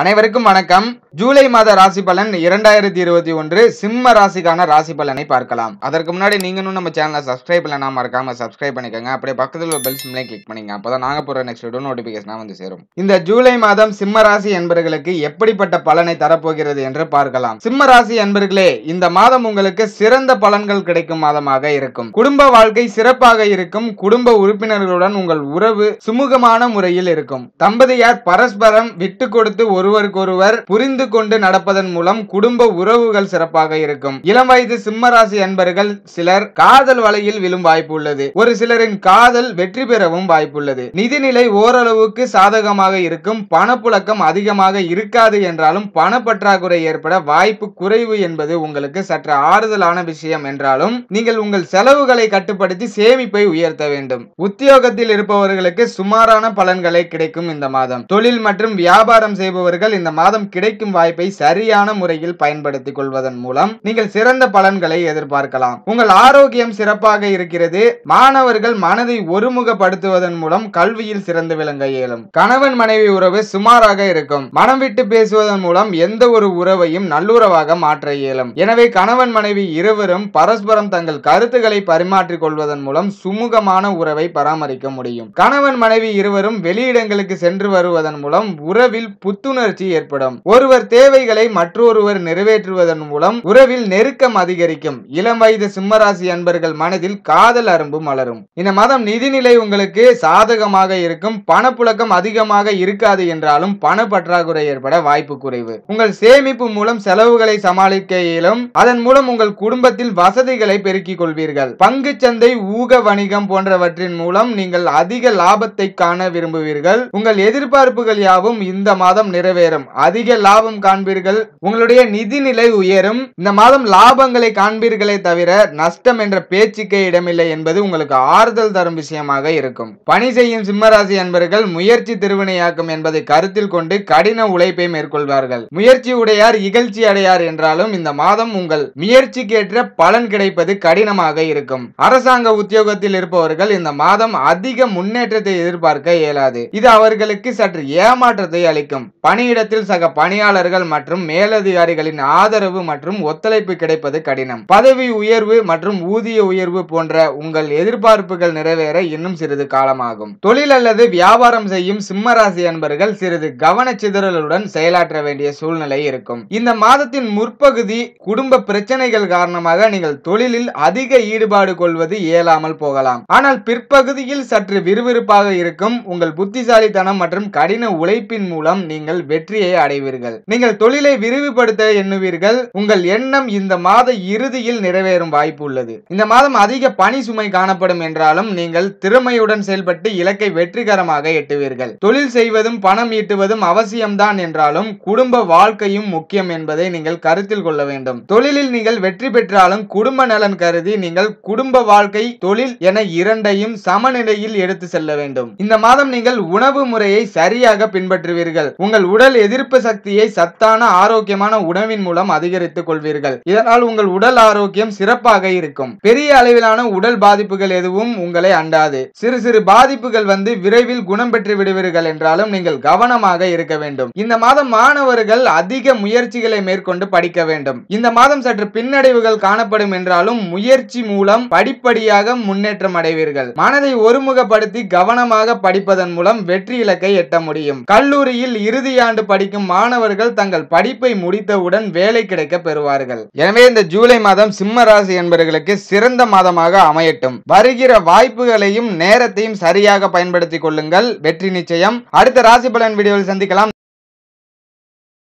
அனைவருக்கும் வணக்கம் ஜூலை மாத ராசி பலன் இரண்டாயிரத்தி இருபத்தி ஒன்று சிம்ம ராசிக்கான ராசி பலனை பார்க்கலாம் அதற்கு முன்னாடி நீங்களும் நம்ம சேனலை சப்ஸ்கிரைப் பண்ணலாம் மறக்காம சப்ஸ்கிரைப் பண்ணிக்கோங்க அப்படியே பக்கத்தில் உள்ள பெல் சிம்லையும் கிளிக் பண்ணிங்க அப்போதான் நாங்கள் போகிற நெக்ஸ்ட் வீடியோ நோட்டிஃபிகேஷனாக வந்து சேரும் இந்த ஜூலை மாதம் சிம்ம ராசி என்பர்களுக்கு எப்படிப்பட்ட பலனை தரப்போகிறது என்று பார்க்கலாம் சிம்ம ராசி என்பர்களே இந்த மாதம் உங்களுக்கு சிறந்த பலன்கள் கிடைக்கும் மாதமாக இருக்கும் குடும்ப வாழ்க்கை சிறப்பாக இருக்கும் குடும்ப உறுப்பினர்களுடன் உங்கள் உறவு சுமூகமான முறையில் இருக்கும் தம்பதியார் பரஸ்பரம் விட்டு கொடுத்து ஒரு ஒருவருக்கொருவர் புரிந்து கொண்டு நடப்பதன் மூலம் குடும்ப உறவுகள் சிறப்பாக இருக்கும் இளம் வயது சிம்மராசி அன்பர்கள் சிலர் காதல் வலையில் விழும் வாய்ப்பு உள்ளது ஒரு சிலரின் காதல் வெற்றி பெறவும் வாய்ப்புள்ளது நிதிநிலை ஓரளவுக்கு சாதகமாக இருக்கும் பணப்புழக்கம் அதிகமாக இருக்காது என்றாலும் பணப்பற்றாக்குறை ஏற்பட வாய்ப்பு குறைவு என்பது உங்களுக்கு சற்று ஆறுதலான விஷயம் என்றாலும் நீங்கள் உங்கள் செலவுகளை கட்டுப்படுத்தி சேமிப்பை உயர்த்த வேண்டும் உத்தியோகத்தில் இருப்பவர்களுக்கு சுமாரான பலன்களை கிடைக்கும் இந்த மாதம் தொழில் மற்றும் வியாபாரம் செய்பவர்கள் நேயர்கள் இந்த மாதம் கிடைக்கும் வாய்ப்பை சரியான முறையில் பயன்படுத்திக் கொள்வதன் மூலம் நீங்கள் சிறந்த பலன்களை எதிர்பார்க்கலாம் உங்கள் ஆரோக்கியம் சிறப்பாக இருக்கிறது மாணவர்கள் மனதை ஒருமுகப்படுத்துவதன் மூலம் கல்வியில் சிறந்து விளங்க இயலும் கணவன் மனைவி உறவு சுமாராக இருக்கும் மனம் விட்டு பேசுவதன் மூலம் எந்த ஒரு உறவையும் நல்லுறவாக மாற்ற இயலும் எனவே கணவன் மனைவி இருவரும் பரஸ்பரம் தங்கள் கருத்துக்களை பரிமாற்றிக் கொள்வதன் மூலம் சுமூகமான உறவை பராமரிக்க முடியும் கணவன் மனைவி இருவரும் வெளியிடங்களுக்கு சென்று வருவதன் மூலம் உறவில் புத்துணர்வு புத்துணர்ச்சி ஏற்படும் ஒருவர் தேவைகளை மற்றொருவர் நிறைவேற்றுவதன் மூலம் உறவில் நெருக்கம் அதிகரிக்கும் இளம் வயது சிம்மராசி அன்பர்கள் மனதில் காதல் அரும்பு மலரும் இந்த மாதம் நிதிநிலை உங்களுக்கு சாதகமாக இருக்கும் பணப்புழக்கம் அதிகமாக இருக்காது என்றாலும் பண பற்றாக்குறை ஏற்பட வாய்ப்பு குறைவு உங்கள் சேமிப்பு மூலம் செலவுகளை சமாளிக்க இயலும் அதன் மூலம் உங்கள் குடும்பத்தில் வசதிகளை பெருக்கிக் கொள்வீர்கள் பங்கு சந்தை ஊக வணிகம் போன்றவற்றின் மூலம் நீங்கள் அதிக லாபத்தை காண விரும்புவீர்கள் உங்கள் எதிர்பார்ப்புகள் யாவும் இந்த மாதம் நிறை நிறைவேறும் அதிக லாபம் காண்பீர்கள் உங்களுடைய நிதி நிலை உயரும் இந்த மாதம் லாபங்களை காண்பீர்களே தவிர நஷ்டம் என்ற பேச்சுக்கே இடமில்லை என்பது உங்களுக்கு ஆறுதல் தரும் விஷயமாக இருக்கும் பணி செய்யும் சிம்மராசி அன்பர்கள் முயற்சி திருவினையாக்கும் என்பதை கருத்தில் கொண்டு கடின உழைப்பை மேற்கொள்வார்கள் முயற்சி உடையார் இகழ்ச்சி அடையார் என்றாலும் இந்த மாதம் உங்கள் முயற்சிக்கேற்ற பலன் கிடைப்பது கடினமாக இருக்கும் அரசாங்க உத்தியோகத்தில் இருப்பவர்கள் இந்த மாதம் அதிக முன்னேற்றத்தை எதிர்பார்க்க இயலாது இது அவர்களுக்கு சற்று ஏமாற்றத்தை அளிக்கும் பணி பணியிடத்தில் சக பணியாளர்கள் மற்றும் மேலதிகாரிகளின் ஆதரவு மற்றும் ஒத்துழைப்பு கிடைப்பது கடினம் பதவி உயர்வு மற்றும் ஊதிய உயர்வு போன்ற உங்கள் எதிர்பார்ப்புகள் நிறைவேற இன்னும் சிறிது காலமாகும் தொழில் அல்லது வியாபாரம் செய்யும் சிம்மராசி அன்பர்கள் சிறிது கவனச்சிதறலுடன் செயலாற்ற வேண்டிய சூழ்நிலை இருக்கும் இந்த மாதத்தின் முற்பகுதி குடும்ப பிரச்சனைகள் காரணமாக நீங்கள் தொழிலில் அதிக ஈடுபாடு கொள்வது இயலாமல் போகலாம் ஆனால் பிற்பகுதியில் சற்று விறுவிறுப்பாக இருக்கும் உங்கள் புத்திசாலித்தனம் மற்றும் கடின உழைப்பின் மூலம் நீங்கள் வெற்றியை அடைவீர்கள் நீங்கள் தொழிலை விரிவுபடுத்த எண்ணுவீர்கள் உங்கள் எண்ணம் இந்த மாத இறுதியில் நிறைவேறும் வாய்ப்பு உள்ளது இந்த மாதம் அதிக பணி சுமை காணப்படும் என்றாலும் நீங்கள் திறமையுடன் செயல்பட்டு இலக்கை வெற்றிகரமாக எட்டுவீர்கள் தொழில் செய்வதும் பணம் ஈட்டுவதும் அவசியம்தான் என்றாலும் குடும்ப வாழ்க்கையும் முக்கியம் என்பதை நீங்கள் கருத்தில் கொள்ள வேண்டும் தொழிலில் நீங்கள் வெற்றி பெற்றாலும் குடும்ப நலன் கருதி நீங்கள் குடும்ப வாழ்க்கை தொழில் என இரண்டையும் சமநிலையில் எடுத்து செல்ல வேண்டும் இந்த மாதம் நீங்கள் உணவு முறையை சரியாக பின்பற்றுவீர்கள் உங்கள் உடல் எதிர்ப்பு சக்தியை சத்தான ஆரோக்கியமான உணவின் மூலம் அதிகரித்துக் கொள்வீர்கள் இதனால் உங்கள் உடல் ஆரோக்கியம் சிறப்பாக இருக்கும் பெரிய அளவிலான உடல் பாதிப்புகள் எதுவும் உங்களை அண்டாது சிறு சிறு பாதிப்புகள் வந்து விரைவில் குணம் பெற்று விடுவீர்கள் என்றாலும் நீங்கள் கவனமாக இருக்க வேண்டும் இந்த மாதம் மாணவர்கள் அதிக முயற்சிகளை மேற்கொண்டு படிக்க வேண்டும் இந்த மாதம் சற்று பின்னடைவுகள் காணப்படும் என்றாலும் முயற்சி மூலம் படிப்படியாக முன்னேற்றம் அடைவீர்கள் மனதை ஒருமுகப்படுத்தி கவனமாக படிப்பதன் மூலம் வெற்றி இலக்கை எட்ட முடியும் கல்லூரியில் இறுதியாக ஆண்டு படிக்கும் மாணவர்கள் தங்கள் படிப்பை முடித்தவுடன் வேலை கிடைக்க பெறுவார்கள் எனவே இந்த ஜூலை மாதம் சிம்ம ராசி என்பவர்களுக்கு சிறந்த மாதமாக அமையட்டும் வருகிற வாய்ப்புகளையும் நேரத்தையும் சரியாக பயன்படுத்திக் கொள்ளுங்கள் வெற்றி நிச்சயம் அடுத்த ராசி பலன் வீடியோவில் சந்திக்கலாம்